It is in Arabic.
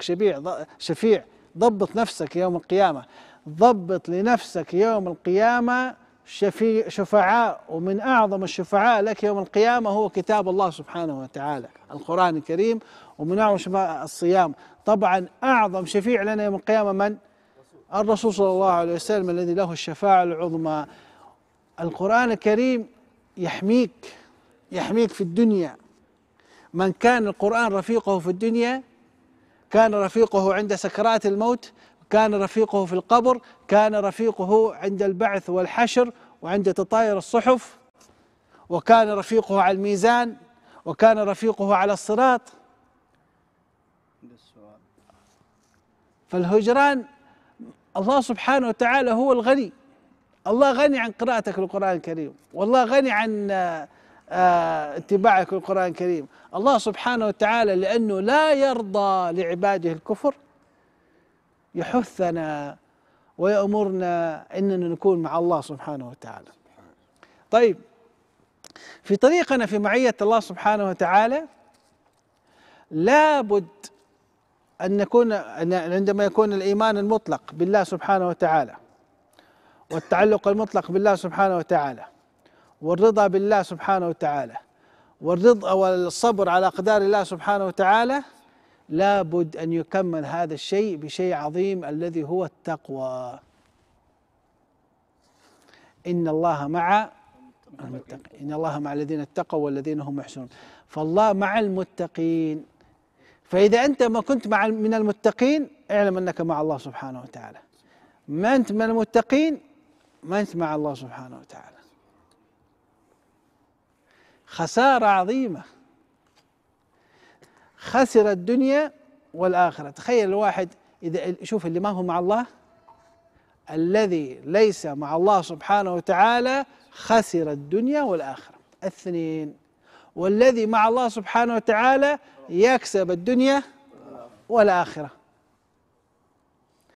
شفيع شفيع ضبط نفسك يوم القيامة ضبط لنفسك يوم القيامة شفيع شفعاء ومن أعظم الشفعاء لك يوم القيامة هو كتاب الله سبحانه وتعالى القرآن الكريم ومن أعظم شفعاء الصيام طبعا أعظم شفيع لنا يوم القيامة من؟ الرسول صلى الله عليه وسلم الذي له الشفاعة العظمى القرآن الكريم يحميك يحميك في الدنيا من كان القرآن رفيقه في الدنيا كان رفيقه عند سكرات الموت كان رفيقه في القبر كان رفيقه عند البعث والحشر وعند تطاير الصحف وكان رفيقه على الميزان وكان رفيقه على الصراط فالهجران الله سبحانه وتعالى هو الغني الله غني عن قراءتك للقرآن الكريم والله غني عن آه، اتباعك للقرآن الكريم الله سبحانه وتعالى لأنه لا يرضى لعباده الكفر يحثنا ويأمرنا أننا نكون مع الله سبحانه وتعالى طيب في طريقنا في معية الله سبحانه وتعالى لابد أن نكون عندما يكون الإيمان المطلق بالله سبحانه وتعالى والتعلق المطلق بالله سبحانه وتعالى والرضا بالله سبحانه وتعالى والرضا والصبر على أقدار الله سبحانه وتعالى لابد أن يكمل هذا الشيء بشيء عظيم الذي هو التقوى إن الله مع المتقين إن الله مع الذين اتقوا والذين هم محسنون فالله مع المتقين فإذا أنت ما كنت مع من المتقين اعلم أنك مع الله سبحانه وتعالى ما أنت من المتقين ما أنت مع الله سبحانه وتعالى خساره عظيمه خسر الدنيا والاخره تخيل الواحد اذا شوف اللي ما هو مع الله الذي ليس مع الله سبحانه وتعالى خسر الدنيا والاخره الاثنين والذي مع الله سبحانه وتعالى يكسب الدنيا والاخره